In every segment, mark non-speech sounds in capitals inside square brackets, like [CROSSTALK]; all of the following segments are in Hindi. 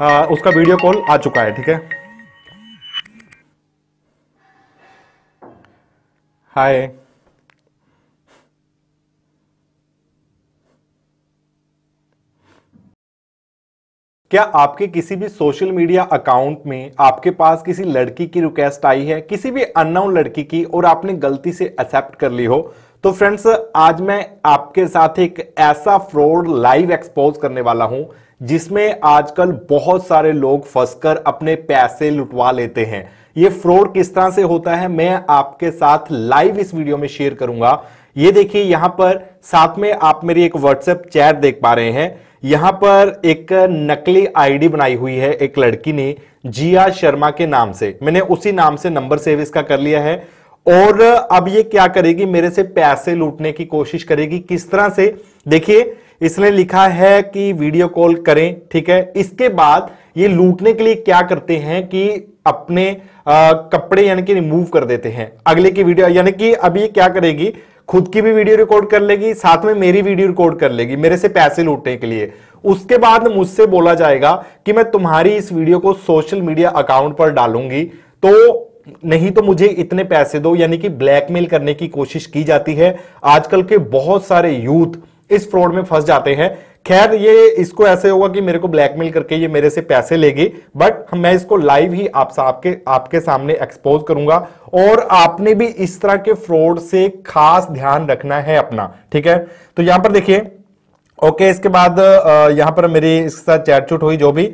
आ, उसका वीडियो कॉल आ चुका है ठीक है हाय क्या आपके किसी भी सोशल मीडिया अकाउंट में आपके पास किसी लड़की की रिक्वेस्ट आई है किसी भी अननोन लड़की की और आपने गलती से एक्सेप्ट कर ली हो तो फ्रेंड्स आज मैं आपके साथ एक ऐसा फ्रॉड लाइव एक्सपोज करने वाला हूं जिसमें आजकल बहुत सारे लोग फंसकर अपने पैसे लुटवा लेते हैं ये फ्रॉड किस तरह से होता है मैं आपके साथ लाइव इस वीडियो में शेयर करूंगा ये देखिए यहां पर साथ में आप मेरी एक व्हाट्सएप चैट देख पा रहे हैं यहां पर एक नकली आईडी बनाई हुई है एक लड़की ने जिया शर्मा के नाम से मैंने उसी नाम से नंबर सेव इसका कर लिया है और अब ये क्या करेगी मेरे से पैसे लूटने की कोशिश करेगी किस तरह से देखिए इसने लिखा है कि वीडियो कॉल करें ठीक है इसके बाद ये लूटने के लिए क्या करते हैं कि अपने आ, कपड़े यानी कि रिमूव कर देते हैं अगले की वीडियो यानी कि अब ये क्या करेगी खुद की भी वीडियो रिकॉर्ड कर लेगी साथ में मेरी वीडियो रिकॉर्ड कर लेगी मेरे से पैसे लूटने के लिए उसके बाद मुझसे बोला जाएगा कि मैं तुम्हारी इस वीडियो को सोशल मीडिया अकाउंट पर डालूंगी तो नहीं तो मुझे इतने पैसे दो यानी कि ब्लैकमेल करने की कोशिश की जाती है आजकल के बहुत सारे यूथ इस फ्रॉड में फंस जाते हैं खैर ये इसको ऐसे होगा कि मेरे को ब्लैकमेल करके ये मेरे से पैसे लेगी बट मैं इसको लाइव ही आप आपके आपके सामने एक्सपोज करूंगा और आपने भी इस तरह के फ्रॉड से खास ध्यान रखना है अपना ठीक है तो यहां पर देखिए ओके इसके बाद यहां पर मेरी इसके साथ चुट हुई जो भी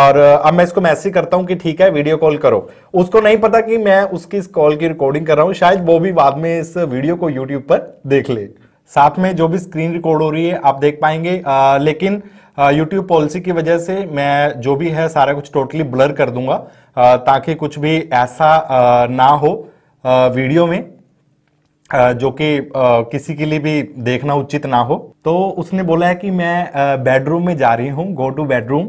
और अब मैं इसको मैसेज करता हूं कि ठीक है वीडियो कॉल करो उसको नहीं पता कि मैं उसकी इस कॉल की रिकॉर्डिंग कर रहा हूं शायद वो भी बाद में इस वीडियो को यूट्यूब पर देख ले साथ में जो भी स्क्रीन रिकॉर्ड हो रही है आप देख पाएंगे आ, लेकिन यूट्यूब पॉलिसी की वजह से मैं जो भी है सारा कुछ टोटली ब्लर कर दूंगा आ, ताकि कुछ भी ऐसा आ, ना हो आ, वीडियो में आ, जो कि किसी के लिए भी देखना उचित ना हो तो उसने बोला है कि मैं बेडरूम में जा रही हूँ गो टू बेडरूम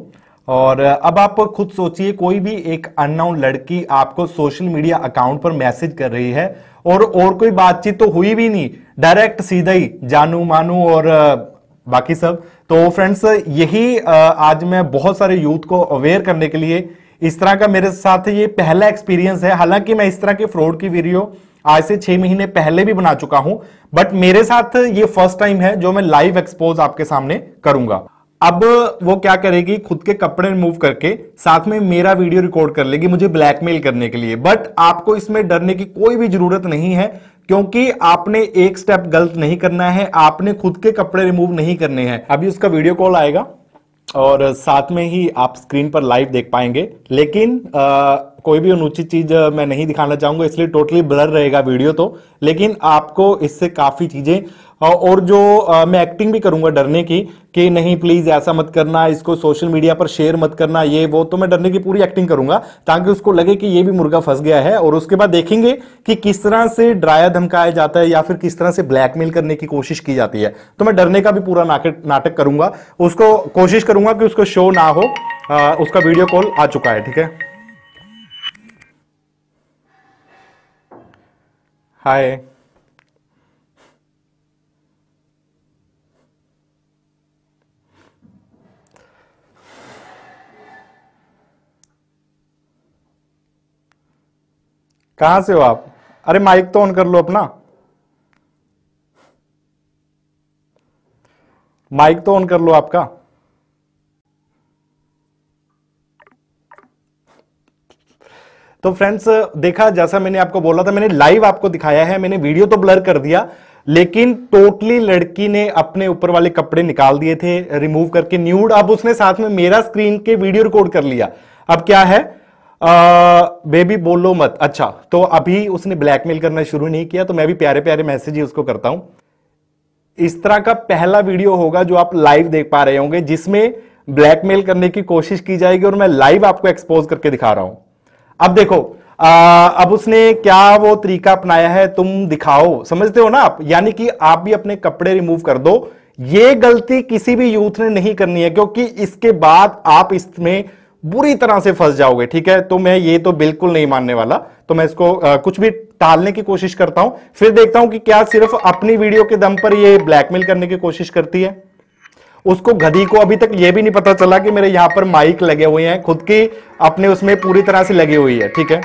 और अब आप खुद सोचिए कोई भी एक अननाउन लड़की आपको सोशल मीडिया अकाउंट पर मैसेज कर रही है और और कोई बातचीत तो हुई भी नहीं डायरेक्ट सीधा ही जानू मानू और बाकी सब तो फ्रेंड्स यही आज मैं बहुत सारे यूथ को अवेयर करने के लिए इस तरह का मेरे साथ ये पहला एक्सपीरियंस है हालांकि मैं इस तरह के फ्रॉड की वीडियो आज से छह महीने पहले भी बना चुका हूं बट मेरे साथ ये फर्स्ट टाइम है जो मैं लाइव एक्सपोज आपके सामने करूंगा अब वो क्या करेगी खुद के कपड़े रिमूव करके साथ में मेरा वीडियो रिकॉर्ड कर लेगी मुझे ब्लैकमेल करने के लिए बट आपको इसमें डरने की कोई भी जरूरत नहीं है क्योंकि आपने एक स्टेप गलत नहीं करना है आपने खुद के कपड़े रिमूव नहीं करने हैं अभी उसका वीडियो कॉल आएगा और साथ में ही आप स्क्रीन पर लाइव देख पाएंगे लेकिन आ, कोई भी अनुचित चीज मैं नहीं दिखाना चाहूंगा इसलिए टोटली ब्लर रहेगा वीडियो तो लेकिन आपको इससे काफी चीजें और जो मैं एक्टिंग भी करूंगा डरने की कि नहीं प्लीज ऐसा मत करना इसको सोशल मीडिया पर शेयर मत करना ये वो तो मैं डरने की पूरी एक्टिंग करूंगा ताकि उसको लगे कि ये भी मुर्गा फंस गया है और उसके बाद देखेंगे कि किस तरह से ड्राया धमकाया जाता है या फिर किस तरह से ब्लैकमेल करने की कोशिश की जाती है तो मैं डरने का भी पूरा नाटक करूंगा उसको कोशिश करूंगा कि उसको शो ना हो आ, उसका वीडियो कॉल आ चुका है ठीक है हाय कहां से हो आप अरे माइक तो ऑन कर लो अपना माइक तो ऑन कर लो आपका तो फ्रेंड्स देखा जैसा मैंने आपको बोला था मैंने लाइव आपको दिखाया है मैंने वीडियो तो ब्लर कर दिया लेकिन टोटली लड़की ने अपने ऊपर वाले कपड़े निकाल दिए थे रिमूव करके न्यूड अब उसने साथ में मेरा स्क्रीन के वीडियो रिकॉर्ड कर लिया अब क्या है आ, बेबी बोलो मत अच्छा तो अभी उसने ब्लैकमेल करना शुरू नहीं किया तो मैं भी प्यारे प्यारे मैसेज ही उसको करता हूं इस तरह का पहला वीडियो होगा जो आप लाइव देख पा रहे होंगे जिसमें ब्लैकमेल करने की कोशिश की जाएगी और मैं लाइव आपको एक्सपोज करके दिखा रहा हूं अब देखो आ, अब उसने क्या वो तरीका अपनाया है तुम दिखाओ समझते हो ना आप यानी कि आप भी अपने कपड़े रिमूव कर दो ये गलती किसी भी यूथ ने नहीं करनी है क्योंकि इसके बाद आप इसमें बुरी तरह से फंस जाओगे ठीक है तो मैं ये तो बिल्कुल नहीं मानने वाला तो मैं इसको आ, कुछ भी टालने की कोशिश करता हूं फिर देखता हूं कि क्या सिर्फ अपनी वीडियो के दम पर ये ब्लैकमेल करने की कोशिश करती है उसको गधी को अभी तक यह भी नहीं पता चला कि मेरे यहां पर माइक लगे हुए हैं खुद की अपने उसमें पूरी तरह से लगी हुई है ठीक है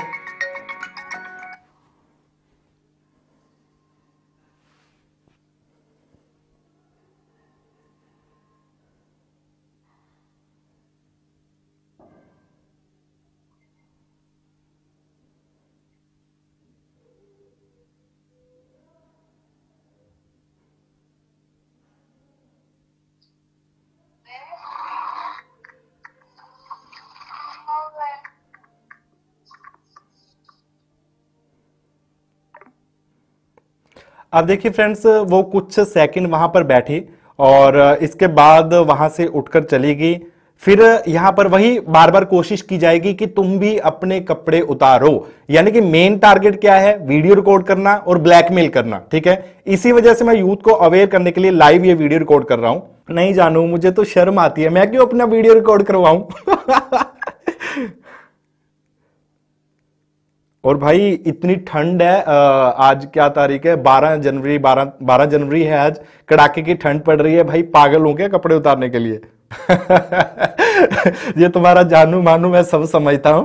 अब देखिए फ्रेंड्स वो कुछ सेकंड वहां पर बैठी और इसके बाद वहां से उठकर चली गई फिर यहां पर वही बार बार कोशिश की जाएगी कि तुम भी अपने कपड़े उतारो यानी कि मेन टारगेट क्या है वीडियो रिकॉर्ड करना और ब्लैकमेल करना ठीक है इसी वजह से मैं यूथ को अवेयर करने के लिए लाइव ये वीडियो रिकॉर्ड कर रहा हूं नहीं जानू मुझे तो शर्म आती है मैं क्यों अपना वीडियो रिकॉर्ड करवाऊं [LAUGHS] और भाई इतनी ठंड है आज क्या तारीख है बारह जनवरी बारह बारह जनवरी है आज कड़ाके की ठंड पड़ रही है भाई पागल हो गया कपड़े उतारने के लिए [LAUGHS] ये तुम्हारा जानू मानू मैं सब समझता हूँ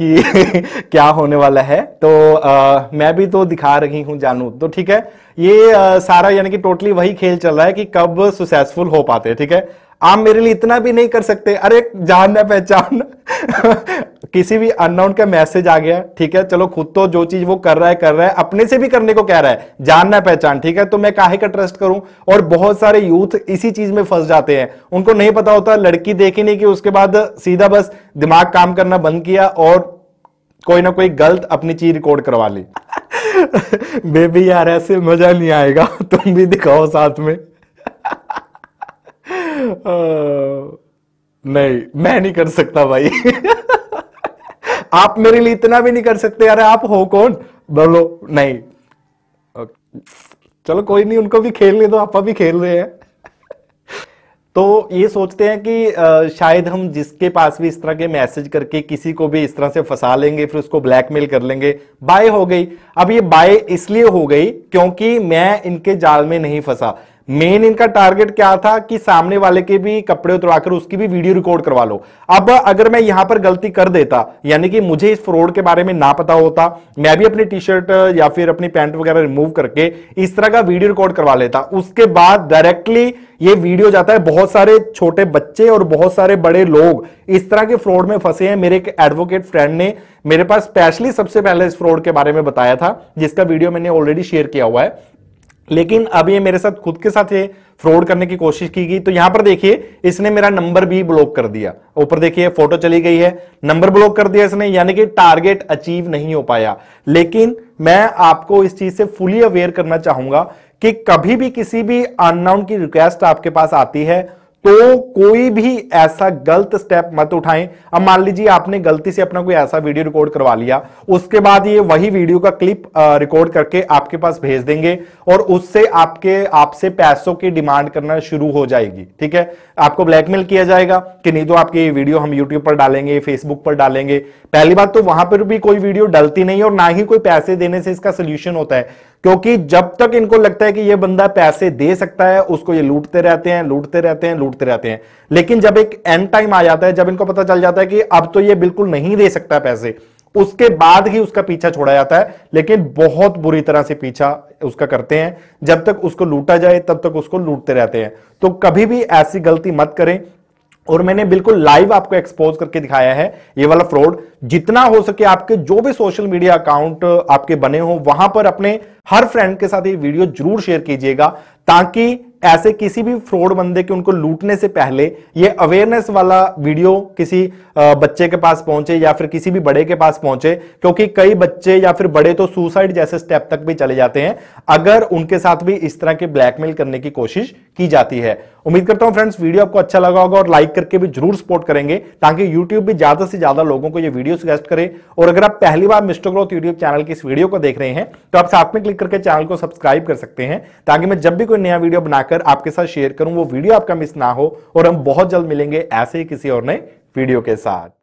कि [LAUGHS] क्या होने वाला है तो आ, मैं भी तो दिखा रही हूँ जानू तो ठीक है ये आ, सारा यानी कि टोटली वही खेल चल रहा है कि कब सक्सेसफुल हो पाते ठीक है आप मेरे लिए इतना भी नहीं कर सकते अरे जान है पहचान [LAUGHS] किसी भी अननाउन का मैसेज आ गया ठीक है चलो खुद तो जो चीज वो कर रहा है कर रहा है अपने से भी करने को कह रहा है जानना पहचान ठीक है तो मैं काहे का ट्रस्ट करूं और बहुत सारे यूथ इसी चीज में फंस जाते हैं उनको नहीं पता होता लड़की देखी नहीं कि उसके बाद सीधा बस दिमाग काम करना बंद किया और कोई ना कोई गलत अपनी चीज रिकॉर्ड करवा ली बेबी [LAUGHS] यार ऐसे मजा नहीं आएगा [LAUGHS] तुम भी दिखाओ साथ में नहीं मैं नहीं कर सकता भाई आप मेरे लिए इतना भी नहीं कर सकते यार आप हो कौन बोलो नहीं चलो कोई नहीं उनको भी खेलने दो आप भी खेल रहे हैं तो ये सोचते हैं कि शायद हम जिसके पास भी इस तरह के मैसेज करके किसी को भी इस तरह से फंसा लेंगे फिर उसको ब्लैकमेल कर लेंगे बाय हो गई अब ये बाय इसलिए हो गई क्योंकि मैं इनके जाल में नहीं फंसा मेन इनका टारगेट क्या था कि सामने वाले के भी कपड़े उतरवाकर उसकी भी वीडियो रिकॉर्ड करवा लो अब अगर मैं यहां पर गलती कर देता यानी कि मुझे इस फ्रॉड के बारे में ना पता होता मैं भी अपनी टी शर्ट या फिर अपनी पैंट वगैरह रिमूव करके इस तरह का वीडियो रिकॉर्ड करवा लेता उसके बाद डायरेक्टली ये वीडियो जाता है बहुत सारे छोटे बच्चे और बहुत सारे बड़े लोग इस तरह के फ्रॉड में फंसे हैं मेरे एक एडवोकेट फ्रेंड ने मेरे पास स्पेशली सबसे पहले इस फ्रॉड के बारे में बताया था जिसका वीडियो मैंने ऑलरेडी शेयर किया हुआ है लेकिन अब ये मेरे साथ खुद के साथ ये फ्रॉड करने की कोशिश की गई तो यहां पर देखिए इसने मेरा नंबर भी ब्लॉक कर दिया ऊपर देखिए फोटो चली गई है नंबर ब्लॉक कर दिया इसने यानी कि टारगेट अचीव नहीं हो पाया लेकिन मैं आपको इस चीज से फुली अवेयर करना चाहूंगा कि कभी भी किसी भी अननाउन की रिक्वेस्ट आपके पास आती है तो कोई भी ऐसा गलत स्टेप मत उठाएं अब मान लीजिए आपने गलती से अपना कोई ऐसा वीडियो रिकॉर्ड करवा लिया उसके बाद ये वही वीडियो का क्लिप रिकॉर्ड करके आपके पास भेज देंगे और उससे आपके आपसे पैसों की डिमांड करना शुरू हो जाएगी ठीक है आपको ब्लैकमेल किया जाएगा कि नहीं तो आपकी वीडियो हम यूट्यूब पर डालेंगे फेसबुक पर डालेंगे पहली बात तो वहां पर भी कोई वीडियो डलती नहीं और ना ही कोई पैसे देने से इसका सोल्यूशन होता है क्योंकि जब तक इनको लगता है कि यह बंदा पैसे दे सकता है उसको ये लूटते रहते हैं लूटते रहते हैं लूटते रहते हैं लेकिन जब एक एंड टाइम आ जाता है जब इनको पता चल जाता है कि अब तो ये बिल्कुल नहीं दे सकता पैसे उसके बाद ही उसका पीछा छोड़ा जाता है लेकिन बहुत बुरी तरह से पीछा उसका करते हैं जब तक उसको लूटा जाए तब तक उसको लूटते रहते हैं तो कभी भी ऐसी गलती मत करें और मैंने बिल्कुल लाइव आपको एक्सपोज करके दिखाया है ये वाला फ्रॉड जितना हो सके आपके जो भी सोशल मीडिया अकाउंट आपके बने हो वहां पर अपने हर फ्रेंड के साथ ये वीडियो जरूर शेयर कीजिएगा ताकि ऐसे किसी भी फ्रॉड बंदे के उनको लूटने से पहले ये अवेयरनेस वाला वीडियो किसी बच्चे के पास पहुंचे या फिर किसी भी बड़े के पास पहुंचे क्योंकि कई बच्चे या फिर बड़े तो सुसाइड जैसे स्टेप तक भी चले जाते हैं अगर उनके साथ भी इस तरह के ब्लैकमेल करने की कोशिश की जाती है उम्मीद करता हूं फ्रेंड्स वीडियो आपको अच्छा लगा होगा और लाइक करके भी जरूर सपोर्ट करेंगे ताकि यूट्यूब भी ज्यादा से ज्यादा लोगों को ये वीडियो सजेस्ट करे और अगर आप पहली बार मिस्टर ग्रोथ यूट्यूब चैनल की इस वीडियो को देख रहे हैं तो आप साथ में क्लिक करके चैनल को सब्सक्राइब कर सकते हैं ताकि मैं जब भी कोई नया वीडियो बनाकर आपके साथ शेयर करूं वो वीडियो आपका मिस ना हो और हम बहुत जल्द मिलेंगे ऐसे ही किसी और नए वीडियो के साथ